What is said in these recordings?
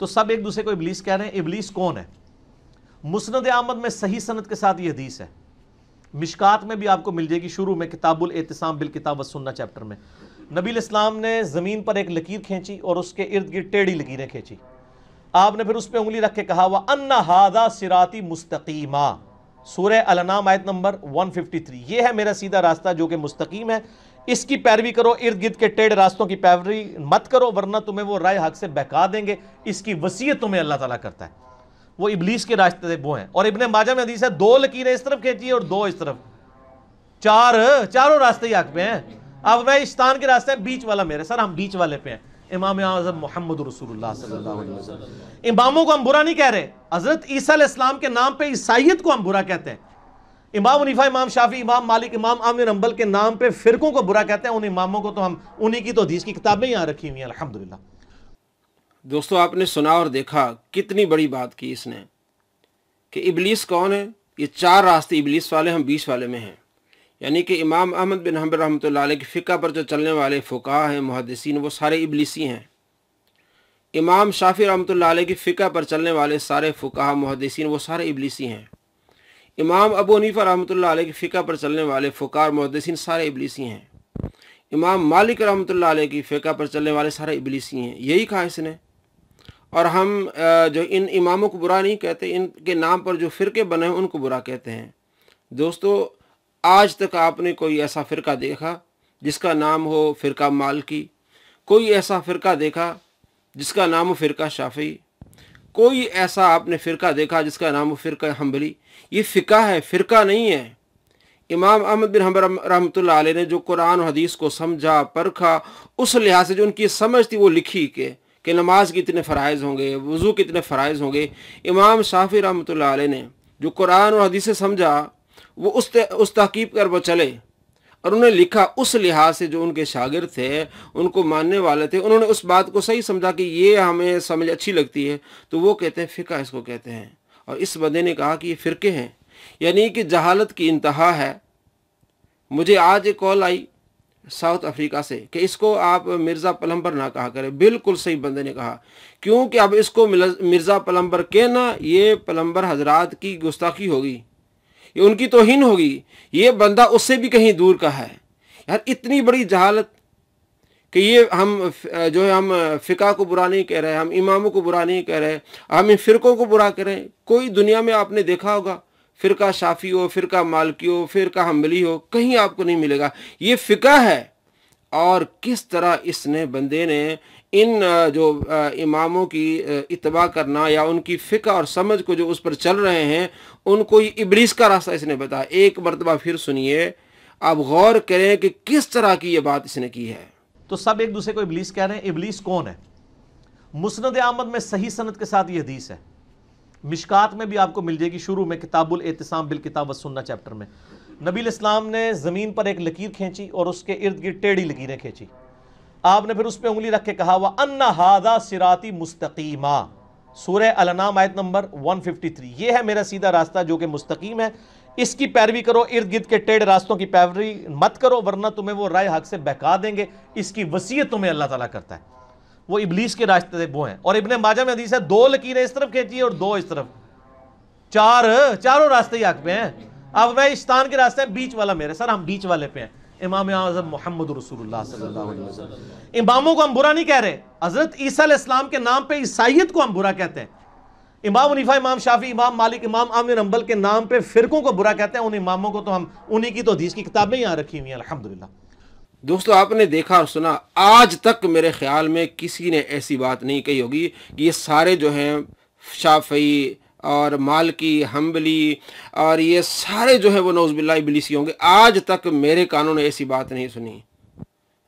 तो सब एक दूसरे को इबलीस कह रहे हैं इबलीस कौन है मुस्ंद आमद में सही सनत के साथ ये हदीस है मिशकात में भी आपको मिल जाएगी शुरू में किताबुल एहतसाम बिल किताब सुन्ना चैप्टर में नबील इस्लाम ने ज़मीन पर एक लकीर खींची और उसके इर्द गिर्द टेढ़ी लकीरें खींची आपने फिर उस पर उंगली रख के कहा वह अन्ना हादा सिराती मुस्तकीमा सूर्य अलनाम आयत नंबर 153 ये है मेरा सीधा रास्ता जो कि मुस्तकीम है इसकी पैरवी करो इर्द गिर्द के टेढ़ रास्तों की पैरवी मत करो वरना तुम्हें वो राय हक से बहका देंगे इसकी वसीयत तुम्हें अल्लाह ताला करता है वो इबलीस के रास्ते वो हैं और इबन माजा में हदीस है दो लकीरें इस तरफ खींची और दो इस तरफ चार चारों रास्ते ही हक पे हैं अब मैं इस्तान के रास्ते बीच वाला मेरे सर हम बीच वाले पे हैं इमाम आजम मोहम्मद रसूल इमामों को हम बुरा नहीं कह रहे हजरत ईसा इस्लाम के नाम पर ईसाइत को हम बुरा कहते हैं इमाम उनीफा इमाम शाफी इमाम मालिक इमाम आमिर अम्बल के नाम पे फिरकों को बुरा कहते हैं उन इमामों को तो हम उन्हीं की तो हदीस की किताबें यहाँ रखी हुई हैं अलहमदिल्ला दोस्तों आपने सुना और देखा कितनी बड़ी बात की इसने कि इबलीस कौन है ये चार रास्ते इबलीस वाले हम बीस वाले में हैं यानी कि इमाम अहमद बिन हम रहमत की फ़िका पर जो चलने वाले फ़ुका हैं मुहदसिन वो सारे इबलीसी हैं इमाम शाफी रहमत की फ़िका पर चलने वाले सारे फ़ुका मुहदसिन वो सारे इबलीसी हैं इमाम अबू हनीफा रहमत की फ़िका पर चलने वाले फ़ुका और मुहदसिन सारे इबलीसी हैं इमाम मालिक रहमत की फ़िका पर चलने वाले सारे इबलीसी हैं यही कहा इसने और हम जो इन इमामों को बुरा नहीं कहते इनके नाम पर जो फ़िरके बने हैं उनको बुरा कहते हैं दोस्तों आज तक आपने कोई ऐसा फ़िरका देखा जिसका नाम हो फ़िरका मालकी कोई ऐसा फ़िरका देखा जिसका नाम हो फ़िरका शाफी कोई ऐसा आपने फ़िरका देखा जिसका नाम हो फ़िरका हम्बली ये फ़िका है फ़िरका नहीं है इमाम अहमद बिन हम रहमत ने जो कुरान और हदीस को समझा परखा उस लिहाज से जो उनकी समझ थी वो लिखी के कि नमाज कितने फ़रज़ होंगे वज़ू कितने फ़रज़ होंगे इमाम शाफी रहमत ने जो कुरान और हदीस समझा वो उस उस तहकीब कर वो चले और उन्हें लिखा उस लिहाज से जो उनके शागिर थे उनको मानने वाले थे उन्होंने उस बात को सही समझा कि ये हमें समझ अच्छी लगती है तो वो कहते हैं फ़िका इसको कहते हैं और इस बंदे ने कहा कि ये फ़िरके हैं यानी कि जहालत की इंतहा है मुझे आज एक कॉल आई साउथ अफ्रीका से कि इसको आप मिर्ज़ा पलम्बर ना कहा करें बिल्कुल सही बंदे ने कहा क्योंकि अब इसको मिर्ज़ा पलम्बर कहना ये पलम्बर हजरात की गुस्ताखी होगी ये उनकी तोहिन होगी ये बंदा उससे भी कहीं दूर का है यार इतनी बड़ी जहालत कि ये हम जो है हम फ़िका को बुरा नहीं कह रहे हम इमामों को बुरा नहीं कह रहे हम इन फ़िरक़ों को बुरा कह रहे हैं कोई दुनिया में आपने देखा होगा फ़िरका शाफ़ी हो फ़िरका मालकी हो फ़िरका हमली हो कहीं आपको नहीं मिलेगा ये फ़िका है और किस तरह इसने बंदे ने इन जो इमामों की इतबा करना या उनकी फ़िका और समझ को जो उस पर चल रहे हैं उनको ये इबलीस का रास्ता इसने बताया एक मरतबा फिर सुनिए आप गौर करें कि किस तरह की ये बात इसने की है तो सब एक दूसरे को इबलीस कह रहे हैं इबलीस कौन है मुस्ंद आमद में सही सनत के साथ ये हदीस है मिशकात में भी आपको मिल जाएगी शुरू में किताबुल एहतसाम बिल किताब सुन्ना चैप्टर में नबी इस्लाम ने ज़मीन पर एक लकीर खींची और उसके इर्द गिर्द टेढ़ी लकीरें खींची आपने फिर उस पर उंगली रख के कहा वह अन्ना हादा सिराती मुस्तकीमा सूर्य अलनाम आयत नंबर 153 ये है मेरा सीधा रास्ता जो कि मुस्तकीम है इसकी पैरवी करो इर्द गिर्द के टेढ़ रास्तों की पैरवी मत करो वरना तुम्हें वो राय हक से बहका देंगे इसकी वसीयत तुम्हें अल्लाह ताला करता है वो इबलीस के रास्ते वो हैं और इबन माजा में हदीस है दो लकीरें इस तरफ खींची और दो इस तरफ चार चारों रास्ते ही हक पे हैं अब मैं इस्तान के रास्ते हैं बीच वाला मेरे सर हम बीच वाले पे हैं इमाम आजम मोहम्मद रसूल इमामों को हम बुरा नहीं कह रहे हजरत ईसा इस्लाम के नाम पर ईसाइत को हम बुरा कहते हैं इमाम उनीफा इमाम शाफी इमाम मालिक इमाम आमिर अम्बल के नाम पे फिरकों को बुरा कहते हैं उन इमामों को तो हम उन्हीं की तो हदीस की किताबें यहाँ रखी हुई हैं अलहमदिल्ला दोस्तों आपने देखा और सुना आज तक मेरे ख्याल में किसी ने ऐसी बात नहीं कही होगी कि ये सारे जो हैं शाफी और मालकी हम्बली और ये सारे जो है वो नौज बिल्ला होंगे आज तक मेरे कानों ने ऐसी बात नहीं सुनी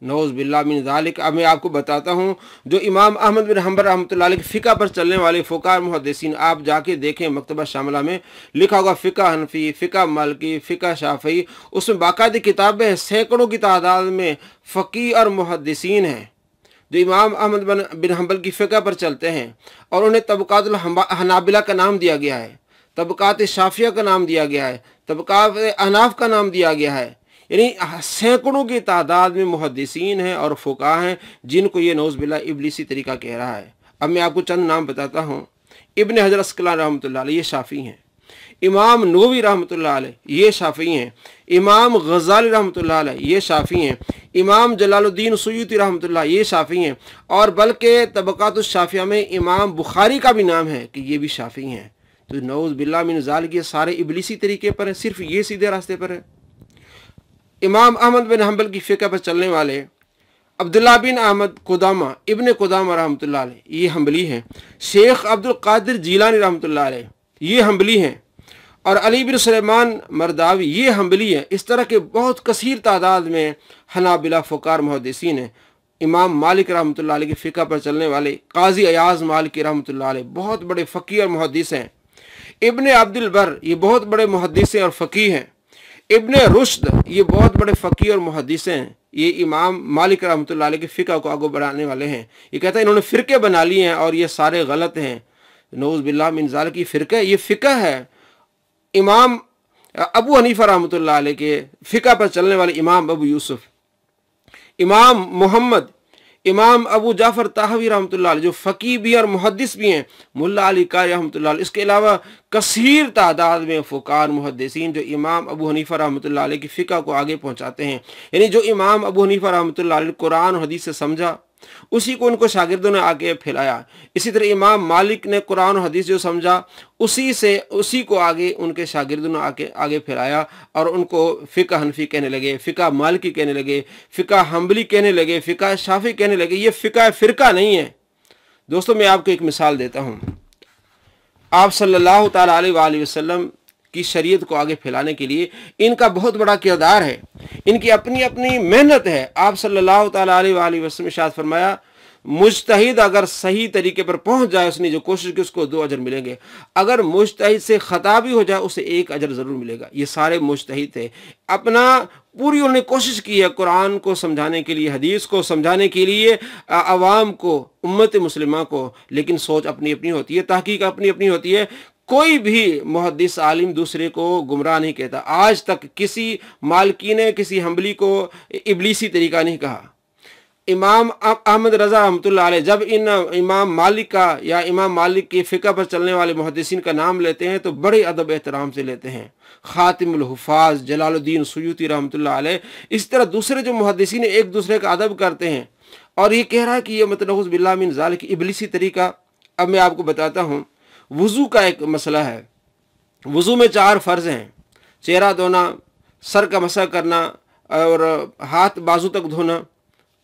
नौज बिल्ला मिन ज़ालिक अब मैं आपको बताता हूँ जो इमाम अहमद बिन हम्बर रहमत फ़िका पर चलने वाले फ़ुकार मुहदसिन आप जाके देखें मकतबा शामला में लिखा होगा फ़िका हनफी फ़िका मलकी फ़िका शाफी उसमें बाकायदा किताबें हैं सैकड़ों की तादाद में फ़कीर और मुहदसिन हैं जो इमाम अहमद बन बिन हम्बल की फ़िका पर चलते हैं और उन्हें तबक़ात हनाबिला का नाम दिया गया है तबक़ात शाफिया का नाम दिया गया है तबक़ात अनाफ का नाम दिया गया है यानी सैकड़ों की तादाद में मुहदसिन हैं और फ़ुका हैं जिनको ये नौज़बिल्ला इबलीसी तरीका कह रहा है अब मैं आपको चंद नाम बताता हूँ इबन हजर रहमत ये शाफ़ी हैं इमाम नोवी रहमत ये शाफ़ी हैं इमाम गज़ाल रहमत ये शाफ़ी हैं इमाम जलालुद्दीन सयूती रहमत ये शाफ़ी हैं और बल्कि शाफिया में इमाम बुखारी का भी नाम है कि ये भी शाफ़ी हैं तो नौज़ बिल्ला मिनजाल के सारे इबलीसी तरीके पर हैं सिर्फ ये सीधे रास्ते पर है इमाम अहमद बिन हम्बल की फ़िका पर चलने वाले अब्दुल्ला बिन अहमद कोदामा इबन कोदामा रहमत ये हम्बली हैं शेख अब्दुल्कर जीलानी रहमत ये हम्बली हैं और अली बिन सलेमान मरदावी ये हम्बली हैं इस तरह के बहुत कसीर तादाद में हनाबिला फ़ुकार महदसिन हैं इमाम मालिक रहमत की फ़िका पर चलने वाले काजी अयाज मालिक रहमत बहुत बड़े फ़की और मुहदस हैं इबन अब्दुलबर ये बहुत बड़े मुहदस और फ़की हैं इबन रुश्द ये बहुत बड़े फ़की और मुहदस हैं ये इमाम मालिक रहमत के फ़िका को आगो बढ़ाने वाले हैं ये कहता है इन्होंने फ़िरके बना लिए हैं और ये सारे गलत हैं नौज़ बिल्ला मिनजाल की फ़िरक़े ये फ़िका है इमाम अबू हनीफा रहमत ला के फ़िका पर चलने वाले इमाम अबू यूसुफ इमाम मोहम्मद इमाम अबू जाफ़र ताहवी रहमत जो फकीर भी और मुहदस भी हैं मुला अली का रहमत इसके अलावा कसर तादाद में फ़ुकार मुहदसिन जो इमाम अबू हनीफ़ा रहमत की फ़िका को आगे पहुँचाते हैं यानी जो इमाम अबू हनीफ़ा रहमत कुरान हदीस से समझा उसी को उनको शागिर्दों ने आगे फैलाया इसी तरह इमाम मालिक ने कुरान और हदीस जो समझा उसी से उसी को आगे उनके शागिर्दों ने आगे आगे फैलाया और उनको फ़िका हनफी कहने लगे फ़िका मालिकी कहने लगे फ़िका हम्बली कहने लगे फ़िका शाफी कहने लगे ये फ़िका फ़िरका नहीं है दोस्तों मैं आपको एक मिसाल देता हूँ आप सल्ला अलैहि की शरीयत को आगे फैलाने के लिए इनका बहुत बड़ा किरदार है इनकी अपनी अपनी मेहनत है आप सल्लल्लाहु अलैहि वसल्लम शाद फरमाया मुश्तहिद अगर सही तरीके पर पहुंच जाए उसने जो कोशिश की उसको दो अजर मिलेंगे अगर मुश्तहिद से ख़ता भी हो जाए उसे एक अजर ज़रूर मिलेगा ये सारे मुश्तहिद थे अपना पूरी उन्होंने कोशिश की है कुरान को समझाने के लिए हदीस को समझाने के लिए आवाम को उम्मत मुसलिमा को लेकिन सोच अपनी अपनी होती है तहकीक अपनी अपनी होती है कोई भी मुहदस आलिम दूसरे को गुमराह नहीं कहता आज तक किसी मालकी ने किसी हमली को इबलीसी तरीका नहीं कहा इमाम अहमद रज़ा रहमत जब इन इमाम मालिक का या इमाम मालिक की फ़िका पर चलने वाले मुहदसिन का नाम लेते हैं तो बड़े अदब एहतराम से लेते हैं ख़ातिमलहफाज जलालुद्दीन सयूती रहमत इस तरह दूसरे जो मुहदसिन एक दूसरे का अदब करते हैं और ये कह रहा है कि यह मतनज़ बिल्ला ज़ाल की इबलीसी तरीका अब मैं आपको बताता हूँ वज़ू का एक मसला है वज़ू में चार फ़र्ज़ हैं चेहरा धोना सर का मसा करना और हाथ बाजू तक धोना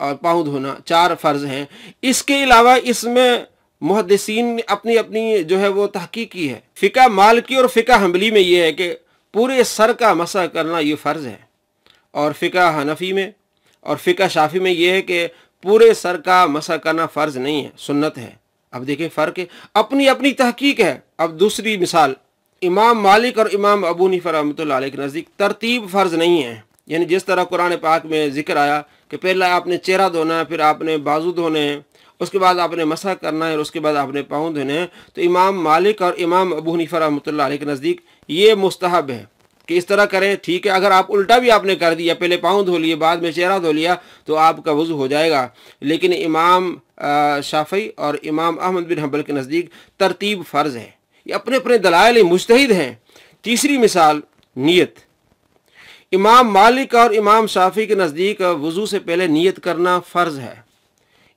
और पाँव धोना चार फ़र्ज़ हैं इसके अलावा इसमें मुहदसिन ने अपनी अपनी जो है वो तहकीक की है फ़िका मालकी और फ़िका हमली में ये है कि पूरे सर का मसा करना ये फ़र्ज़ है और फ़िका हनफी में और फ़िका शाफी में ये है कि पूरे सर का मसा करना फ़र्ज़ नहीं है सुन्नत है अब देखें फ़र्क अपनी अपनी तहकीक है अब दूसरी मिसाल इमाम मालिक और इमाम अबू नीफ़र रहमत के नज़दीक तरतीब फ़र्ज़ नहीं है यानी जिस तरह कुरान पाक में जिक्र आया कि पहला आपने चेहरा धोना है फिर आपने बाजू धोने हैं उसके बाद आपने मसा करना है और उसके बाद आपने पाँव धोने हैं तो इमाम मालिक और इमाम अबू हनीफा रहमत के नज़दीक ये मुस्तहब है कि इस तरह करें ठीक है अगर आप उल्टा भी आपने कर दिया पहले पाँव धो लिए बाद में चेहरा धो लिया तो आपका वज़ू हो जाएगा लेकिन इमाम शाफी और इमाम अहमद बिन हम्बल के नज़दीक तरतीब फ़र्ज है ये अपने अपने दलाइल मुस्तहद हैं तीसरी मिसाल नीयत इमाम मालिक और इमाम शाफी के नज़दीक वज़ू से पहले नीयत करना फ़र्ज़ है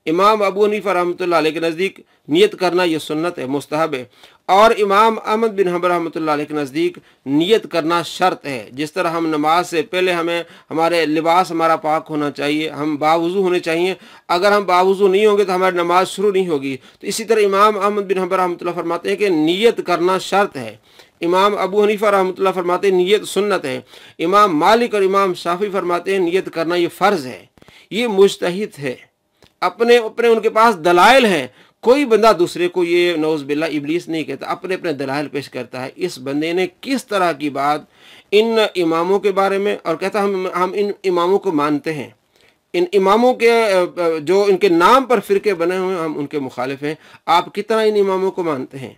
इमाम अबू हनीफ़ा रहमत के नज़दीक नीयत करना यह सुन्नत है मुस्तहब है और इमाम अहमद बिन हम रहमतुल्लाह के नज़दीक नियत करना शर्त है जिस तरह हम नमाज से पहले हमें हमारे लिबास हमारा पाक होना चाहिए हम बावजू होने चाहिए अगर हम बावजू नहीं होंगे तो हमारी नमाज शुरू नहीं होगी तो इसी तरह इमाम अहमद बिन हम रहमतुल्लाह फरमाते हैं कि नीयत करना शर्त है इमाम अबू हनीफा रहमतुल्लाह फरमाते हैं नीयत सुन्नत है इमाम मालिक और इमाम शाफी फरमाते हैं नीयत करना ये फ़र्ज़ है ये मुश्त है अपने अपने उनके पास दलाइल हैं कोई बंदा दूसरे को ये नौज बिल्ला इबलीस नहीं कहता अपने अपने दलाल पेश करता है इस बंदे ने किस तरह की बात इन इमामों के बारे में और कहता हम हम इन इमामों को मानते हैं इन इमामों के जो इनके नाम पर फ़िरके बने हुए हैं हम उनके मुखालिफ हैं आप कितना इन इमामों को मानते हैं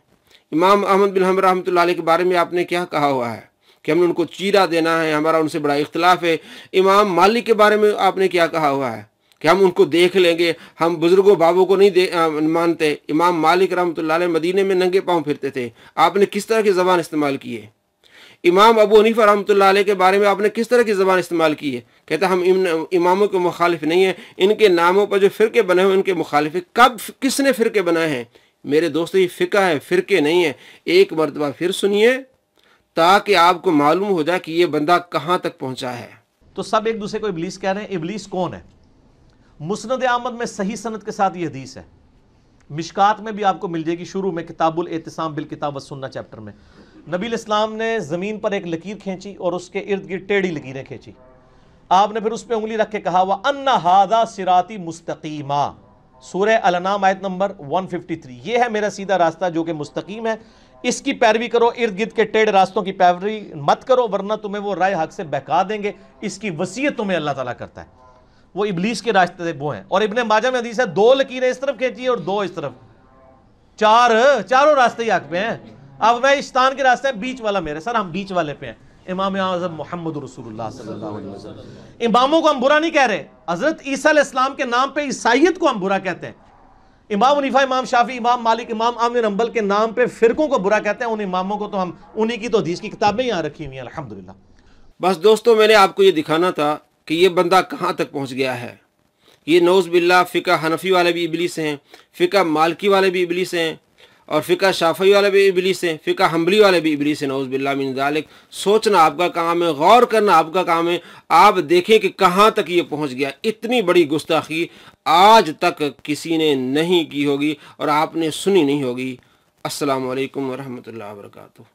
इमाम अहमद बिन हम रहमत के बारे में आपने क्या कहा हुआ है कि हमने उनको चीरा देना है हमारा उनसे बड़ा इख्तलाफ है इमाम मालिक के बारे में आपने क्या कहा हुआ है कि हम उनको देख लेंगे हम बुजुर्गों बाबों को नहीं आ, मानते इमाम मालिक रहमत मदीने में नंगे पाँव फिरते थे आपने किस तरह की ज़बान इस्तेमाल की है इमाम अबू हनीफा रहमत के बारे में आपने किस तरह की ज़बान इस्तेमाल की है कहता हम इम, इमामों के मुखालिफ नहीं है इनके नामों पर जो फ़िरके बने हुए उनके मुखालिफ कब किसने फ़िरके बनाए हैं मेरे दोस्त ये फ़िका है फ़िरके नहीं है एक मरतबा फिर सुनिए ताकि आपको मालूम हो जाए कि ये बंदा कहाँ तक पहुँचा है तो सब एक दूसरे को इबलीस कह रहे हैं इबलीस कौन है मुस्ंद आमद में सही सनत के साथ ये हदीस है मिशकात में भी आपको मिल जाएगी शुरू में किताबुल एहतसाम बिल किताब सुनना चैप्टर में नबीलाम इस्लाम ने ज़मीन पर एक लकीर खींची और उसके इर्द गिर्द टेढ़ी लकीरें खींची आपने फिर उस पर उंगली रख के कहा वह अन्ना हादा सिराती मुस्तकीमा सूर्य अलनाम आयत नंबर 153 ये है मेरा सीधा रास्ता जो कि मुस्तकीम है इसकी पैरवी करो इर्द गिर्द के टेढ़ रास्तों की पैरवी मत करो वरना तुम्हें वो राय हक से बहका देंगे इसकी वसीयत तुम्हें अल्लाह ताला करता है वो इबलीस के रास्ते से वो हैं और इबन माजा में हदीस है दो लकीरें इस तरफ खींची और दो इस तरफ चार चारों रास्ते ही आग पे हैं अब मैं इस्तान के रास्ते हैं बीच वाला मेरे सर हम बीच वाले पे हैं इमाम आजम मोहम्मद रसूल इमामों को हम बुरा नहीं कह रहे हजरत ईसा इस्लाम के नाम पर ईसाइत को हम बुरा कहते हैं इमाम उनीफा इमाम शाफी इमाम मालिक इमाम आमिर अम्बल के नाम पर फिरकों को बुरा कहते हैं उन इमामों को तो हम उन्हीं की तो हदीस की किताबें यहाँ रखी हुई हैं अलहमदिल्ला बस दोस्तों मैंने आपको ये दिखाना था कि ये बंदा कहाँ तक पहुँच गया है ये नौज़ बिल्ला फ़िका हनफी वाले भी इबलीस हैं फ़िका मालकी वाले भी इबलीस हैं और फ़िका शाफी वाले भी इबलीस हैं फ़िका हमली वाले भी इबलीस हैं नौज़ बिल्ला मिनजालिक सोचना आपका काम है गौर करना आपका काम है आप देखें कि कहाँ तक ये पहुँच गया इतनी बड़ी गुस्ताखी आज तक किसी ने नहीं की होगी और आपने सुनी नहीं होगी असलकम वरहमल वर्का